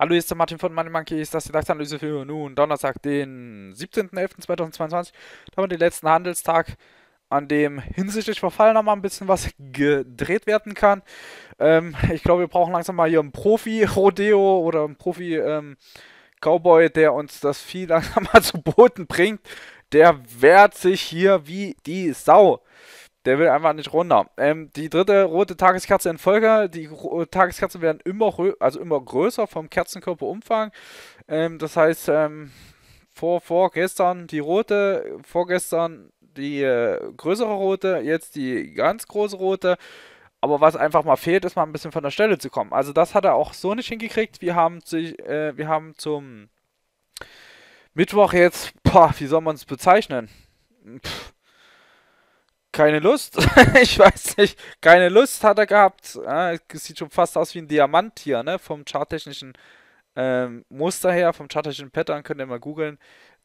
Hallo, hier ist der Martin von Money Monkey, ist das die Dachtanalyse für nun Donnerstag, den 17.11.2022. Da haben wir den letzten Handelstag, an dem hinsichtlich Verfall nochmal ein bisschen was gedreht werden kann. Ähm, ich glaube, wir brauchen langsam mal hier einen Profi-Rodeo oder einen Profi-Cowboy, ähm, der uns das Vieh langsam mal zu Boden bringt. Der wehrt sich hier wie die Sau. Der will einfach nicht runter. Ähm, die dritte rote Tageskerze in Folge. Die Tageskerzen werden immer, also immer größer vom Kerzenkörperumfang. Ähm, das heißt, ähm, vor, vorgestern die rote, vorgestern die äh, größere rote, jetzt die ganz große rote. Aber was einfach mal fehlt, ist mal ein bisschen von der Stelle zu kommen. Also das hat er auch so nicht hingekriegt. Wir haben, zu, äh, wir haben zum Mittwoch jetzt, boah, wie soll man es bezeichnen? Pff, keine Lust. ich weiß nicht. Keine Lust hat er gehabt. Ja, sieht schon fast aus wie ein Diamant hier, ne? Vom charttechnischen ähm, Muster her, vom charttechnischen Pattern, könnt ihr mal googeln.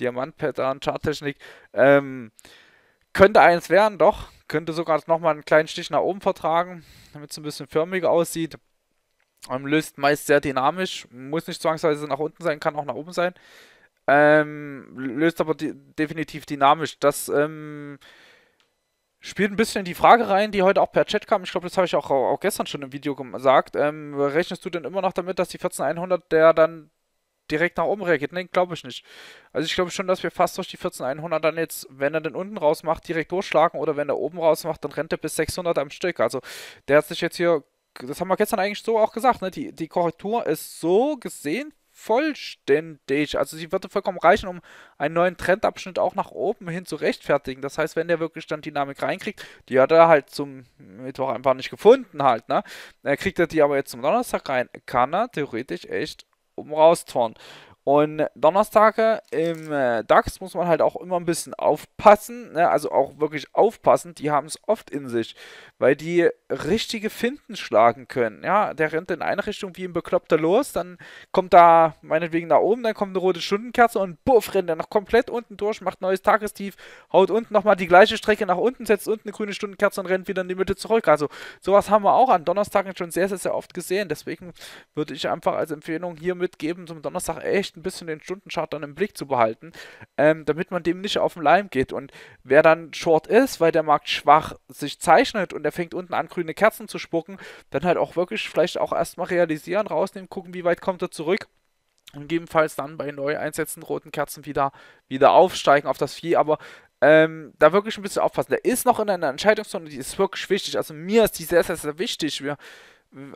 Diamant-Pattern, Charttechnik. Ähm, könnte eins werden, doch. Könnte sogar nochmal einen kleinen Stich nach oben vertragen, damit es ein bisschen förmiger aussieht. Ähm, löst meist sehr dynamisch. Muss nicht zwangsweise nach unten sein, kann auch nach oben sein. Ähm, löst aber die, definitiv dynamisch. Das ähm, Spielt ein bisschen in die Frage rein, die heute auch per Chat kam. Ich glaube, das habe ich auch, auch gestern schon im Video gesagt. Ähm, rechnest du denn immer noch damit, dass die 14100 der dann direkt nach oben reagiert? Nein, glaube ich nicht. Also ich glaube schon, dass wir fast durch die 14100 dann jetzt, wenn er den unten raus macht, direkt durchschlagen oder wenn er oben raus macht, dann rennt er bis 600 am Stück. Also der hat sich jetzt hier das haben wir gestern eigentlich so auch gesagt, ne? die, die Korrektur ist so gesehen vollständig. Also sie würde vollkommen reichen, um einen neuen Trendabschnitt auch nach oben hin zu rechtfertigen. Das heißt, wenn der wirklich dann Dynamik reinkriegt, die hat er halt zum Mittwoch einfach nicht gefunden halt, ne? Äh, kriegt er die aber jetzt zum Donnerstag rein, kann er theoretisch echt um raustorn. Und Donnerstage im äh, DAX muss man halt auch immer ein bisschen aufpassen, ne? also auch wirklich aufpassen, die haben es oft in sich, weil die richtige Finden schlagen können. Ja, der rennt in eine Richtung wie ein Bekloppter los, dann kommt da meinetwegen nach oben, dann kommt eine rote Stundenkerze und buff, rennt er noch komplett unten durch, macht neues Tagestief, haut unten nochmal die gleiche Strecke nach unten, setzt unten eine grüne Stundenkerze und rennt wieder in die Mitte zurück. Also sowas haben wir auch an Donnerstagen schon sehr, sehr, sehr oft gesehen. Deswegen würde ich einfach als Empfehlung hier mitgeben zum Donnerstag echt echt ein bisschen den Stundenchart dann im Blick zu behalten, ähm, damit man dem nicht auf den Leim geht. Und wer dann short ist, weil der Markt schwach sich zeichnet und er fängt unten an, grüne Kerzen zu spucken, dann halt auch wirklich vielleicht auch erstmal realisieren, rausnehmen, gucken, wie weit kommt er zurück und gegebenenfalls dann bei neu einsetzenden roten Kerzen wieder, wieder aufsteigen auf das Vieh, aber ähm, da wirklich ein bisschen aufpassen. Der ist noch in einer Entscheidungszone, die ist wirklich wichtig. Also mir ist die sehr, sehr, sehr wichtig. Wir,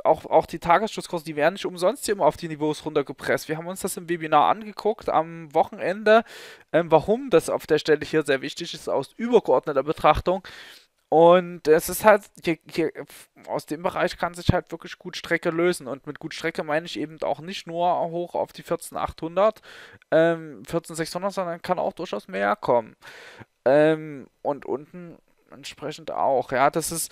auch, auch die Tagesschutzkosten, die werden nicht umsonst hier immer auf die Niveaus runtergepresst. Wir haben uns das im Webinar angeguckt am Wochenende, ähm, warum das auf der Stelle hier sehr wichtig ist, aus übergeordneter Betrachtung. Und es ist halt, hier, hier, aus dem Bereich kann sich halt wirklich gut Strecke lösen. Und mit gut Strecke meine ich eben auch nicht nur hoch auf die 14800, ähm, 14600, sondern kann auch durchaus mehr kommen. Ähm, und unten entsprechend auch. Ja, das ist,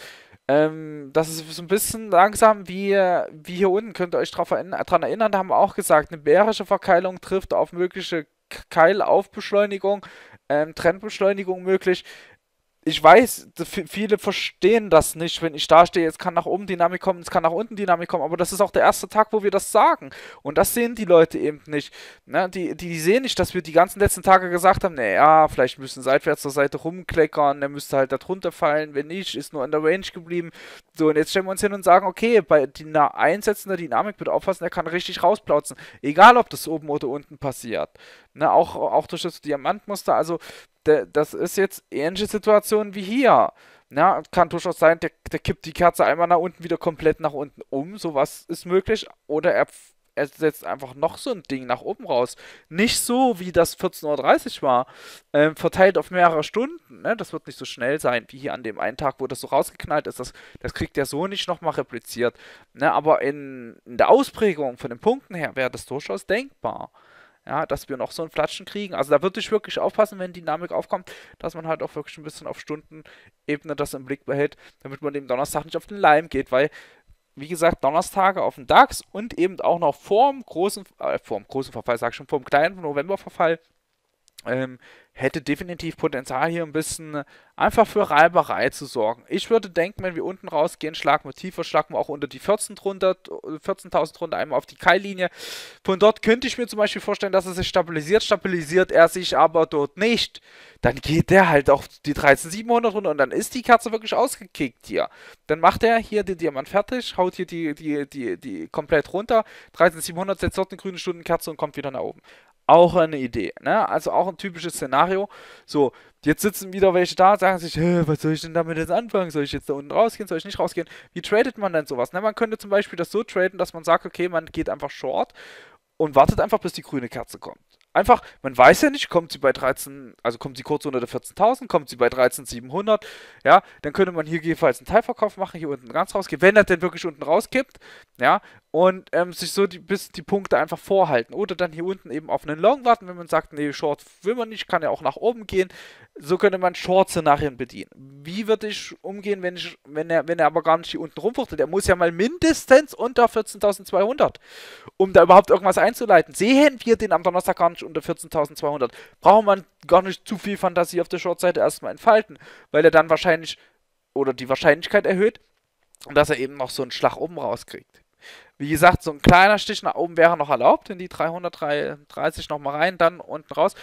ähm, das ist so ein bisschen langsam wie, wie hier unten, könnt ihr euch daran erinnern, da haben wir auch gesagt, eine bärische Verkeilung trifft auf mögliche Keilaufbeschleunigung, ähm, Trendbeschleunigung möglich ich weiß, viele verstehen das nicht, wenn ich da stehe, jetzt kann nach oben Dynamik kommen, jetzt kann nach unten Dynamik kommen, aber das ist auch der erste Tag, wo wir das sagen. Und das sehen die Leute eben nicht. Ne? Die, die, sehen nicht, dass wir die ganzen letzten Tage gesagt haben, naja, vielleicht müssen seitwärts zur Seite rumkleckern, der müsste halt da drunter fallen, wenn nicht, ist nur in der Range geblieben. So, und jetzt stellen wir uns hin und sagen, okay, bei Dina einsetzender Dynamik bitte aufpassen, der kann richtig rausplautzen. Egal, ob das oben oder unten passiert. Ne? Auch, auch durch das Diamantmuster, also das ist jetzt ähnliche Situation wie hier. Na, kann durchaus sein, der, der, kippt die Kerze einmal nach unten wieder komplett nach unten um. Sowas ist möglich. Oder er, er setzt einfach noch so ein Ding nach oben raus. Nicht so, wie das 14.30 Uhr war. Ähm, verteilt auf mehrere Stunden. Ne? Das wird nicht so schnell sein, wie hier an dem einen Tag, wo das so rausgeknallt ist. Das, das kriegt er so nicht nochmal repliziert. Ne? Aber in, in der Ausprägung von den Punkten her wäre das durchaus denkbar ja, dass wir noch so ein Flatschen kriegen. Also da würde ich wirklich aufpassen, wenn Dynamik aufkommt, dass man halt auch wirklich ein bisschen auf Stundenebene das im Blick behält, damit man eben Donnerstag nicht auf den Leim geht, weil, wie gesagt, Donnerstage auf den DAX und eben auch noch vorm großen, äh, vorm großen Verfall, sag ich schon, vorm kleinen Novemberverfall, ähm, hätte definitiv Potenzial hier ein bisschen einfach für Reiberei zu sorgen. Ich würde denken, wenn wir unten rausgehen, schlagen wir tiefer, schlagen wir auch unter die 14.000 runter, einmal auf die Keillinie. Von dort könnte ich mir zum Beispiel vorstellen, dass er sich stabilisiert, stabilisiert er sich aber dort nicht. Dann geht der halt auf die 13.700 runter und dann ist die Kerze wirklich ausgekickt hier. Dann macht er hier den Diamant fertig, haut hier die, die, die, die komplett runter, 13.700, setzt dort eine grüne Stundenkerze und kommt wieder nach oben. Auch eine Idee, ne? Also auch ein typisches Szenario Szenario. So, jetzt sitzen wieder welche da und sagen sich, was soll ich denn damit jetzt anfangen? Soll ich jetzt da unten rausgehen? Soll ich nicht rausgehen? Wie tradet man denn sowas? Na, ne, man könnte zum Beispiel das so traden, dass man sagt, okay, man geht einfach short und wartet einfach, bis die grüne Kerze kommt einfach, man weiß ja nicht, kommt sie bei 13, also kommt sie kurz unter der 14.000, kommt sie bei 13.700, ja, dann könnte man hier jedenfalls einen Teilverkauf machen, hier unten ganz rausgehen, wenn er denn wirklich unten rauskippt, ja, und ähm, sich so die, bis die Punkte einfach vorhalten. Oder dann hier unten eben auf einen Long warten, wenn man sagt, nee, Short will man nicht, kann ja auch nach oben gehen, so könnte man Short-Szenarien bedienen. Wie würde ich umgehen, wenn, ich, wenn, er, wenn er aber gar nicht hier unten rumfuchtelt? Er muss ja mal mindestens unter 14.200, um da überhaupt irgendwas einzuleiten. Sehen wir den am Donnerstag gar nicht unter 14.200. Braucht man gar nicht zu viel Fantasie auf der Short-Seite erstmal entfalten, weil er dann wahrscheinlich oder die Wahrscheinlichkeit erhöht, dass er eben noch so einen Schlag oben rauskriegt. Wie gesagt, so ein kleiner Stich nach oben wäre noch erlaubt, in die 330 nochmal rein, dann unten raus.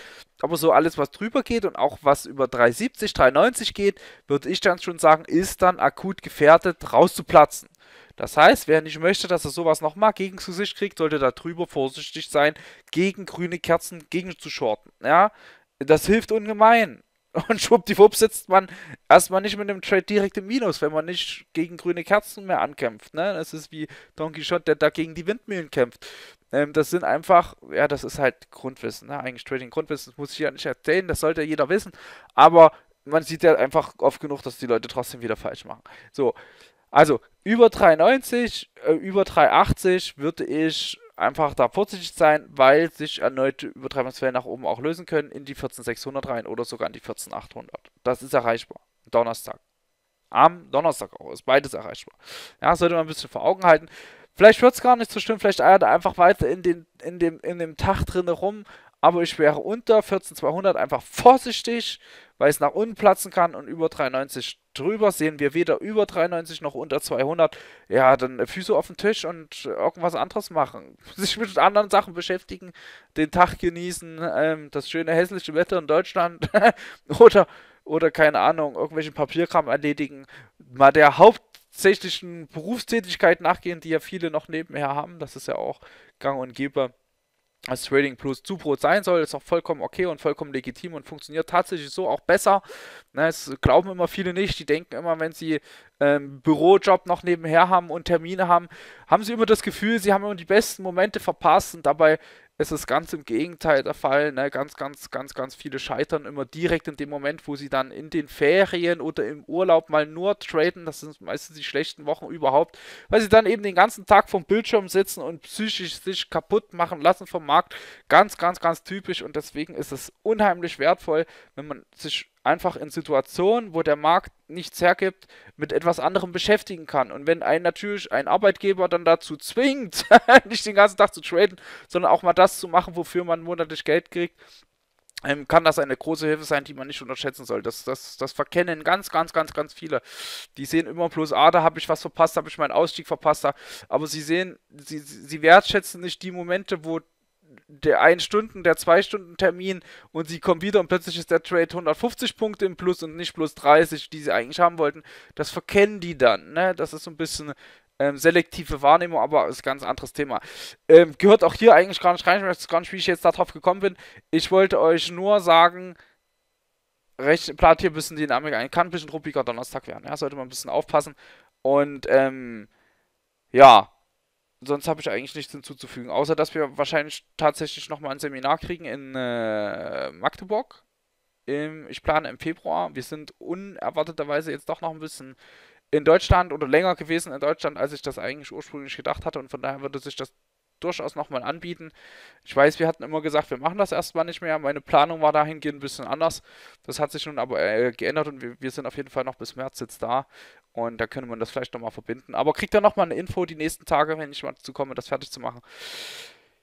Aber so alles, was drüber geht und auch was über 370, 390 geht, würde ich dann schon sagen, ist dann akut gefährdet, rauszuplatzen. Das heißt, wer nicht möchte, dass er sowas nochmal gegen zu sich kriegt, sollte da drüber vorsichtig sein, gegen grüne Kerzen gegen zu shorten. Ja, das hilft ungemein. Und schwuppdiwupp sitzt man erstmal nicht mit einem Trade direkt im Minus, wenn man nicht gegen grüne Kerzen mehr ankämpft. Ne? Das ist wie Don Quixote, der da gegen die Windmühlen kämpft. Ähm, das sind einfach, ja, das ist halt Grundwissen. Ne? Eigentlich Trading Grundwissen, das muss ich ja nicht erzählen, das sollte jeder wissen. Aber man sieht ja einfach oft genug, dass die Leute trotzdem wieder falsch machen. So, also über 3,90, äh, über 3,80 würde ich einfach da vorsichtig sein, weil sich erneute Übertreibungsfälle nach oben auch lösen können in die 14600 rein oder sogar in die 14800. Das ist erreichbar. Donnerstag. Am Donnerstag auch. Ist beides erreichbar. Ja, sollte man ein bisschen vor Augen halten. Vielleicht wird es gar nicht so schlimm, vielleicht eiert er einfach weiter in, den, in, dem, in dem Tag drin rum, aber ich wäre unter 14200 einfach vorsichtig, weil es nach unten platzen kann und über 93 drüber, sehen wir weder über 93 noch unter 200. Ja, dann Füße auf den Tisch und irgendwas anderes machen. Sich mit anderen Sachen beschäftigen, den Tag genießen, ähm, das schöne hässliche Wetter in Deutschland oder, oder keine Ahnung, irgendwelchen Papierkram erledigen. Mal der hauptsächlichen Berufstätigkeit nachgehen, die ja viele noch nebenher haben. Das ist ja auch gang und gäbe dass Trading Plus zu Brot sein soll, ist auch vollkommen okay und vollkommen legitim und funktioniert tatsächlich so auch besser. das ne, glauben immer viele nicht, die denken immer, wenn sie ähm, Bürojob noch nebenher haben und Termine haben, haben sie immer das Gefühl, sie haben immer die besten Momente verpasst und dabei es ist ganz im Gegenteil der Fall. Ne? Ganz, ganz, ganz, ganz viele scheitern immer direkt in dem Moment, wo sie dann in den Ferien oder im Urlaub mal nur traden. Das sind meistens die schlechten Wochen überhaupt, weil sie dann eben den ganzen Tag vom Bildschirm sitzen und psychisch sich kaputt machen lassen vom Markt. Ganz, ganz, ganz typisch und deswegen ist es unheimlich wertvoll, wenn man sich einfach in Situationen, wo der Markt nichts hergibt, mit etwas anderem beschäftigen kann. Und wenn ein natürlich ein Arbeitgeber dann dazu zwingt, nicht den ganzen Tag zu traden, sondern auch mal das zu machen, wofür man monatlich Geld kriegt, ähm, kann das eine große Hilfe sein, die man nicht unterschätzen soll. Das, das, das verkennen ganz, ganz, ganz, ganz viele. Die sehen immer bloß, ah, da habe ich was verpasst, habe ich meinen Ausstieg verpasst. Aber sie sehen, sie, sie wertschätzen nicht die Momente, wo der 1-Stunden, der 2-Stunden-Termin und sie kommen wieder und plötzlich ist der Trade 150 Punkte im Plus und nicht plus 30, die sie eigentlich haben wollten. Das verkennen die dann. Ne? Das ist so ein bisschen ähm, selektive Wahrnehmung, aber ist ein ganz anderes Thema. Ähm, gehört auch hier eigentlich gar nicht rein. Ich weiß gar nicht, wie ich jetzt darauf gekommen bin. Ich wollte euch nur sagen, recht platt hier ein Dynamik ein. Kann ein bisschen ruppiger Donnerstag werden. Ja? Sollte man ein bisschen aufpassen. Und ähm, ja, sonst habe ich eigentlich nichts hinzuzufügen, außer dass wir wahrscheinlich tatsächlich nochmal ein Seminar kriegen in äh, Magdeburg. Im, ähm, ich plane im Februar. Wir sind unerwarteterweise jetzt doch noch ein bisschen in Deutschland oder länger gewesen in Deutschland, als ich das eigentlich ursprünglich gedacht hatte. Und von daher würde sich das durchaus nochmal anbieten. Ich weiß, wir hatten immer gesagt, wir machen das erstmal nicht mehr. Meine Planung war dahingehend ein bisschen anders. Das hat sich nun aber äh, geändert und wir, wir, sind auf jeden Fall noch bis März jetzt da. Und da können wir das vielleicht nochmal verbinden. Aber kriegt ihr nochmal eine Info die nächsten Tage, wenn ich mal dazu komme, das fertig zu machen.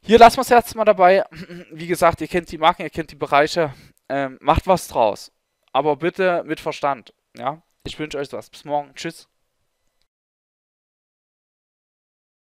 Hier lassen wir es jetzt mal dabei. Wie gesagt, ihr kennt die Marken, ihr kennt die Bereiche. Ähm, macht was draus. Aber bitte mit Verstand. Ja? Ich wünsche euch was. Bis morgen. Tschüss.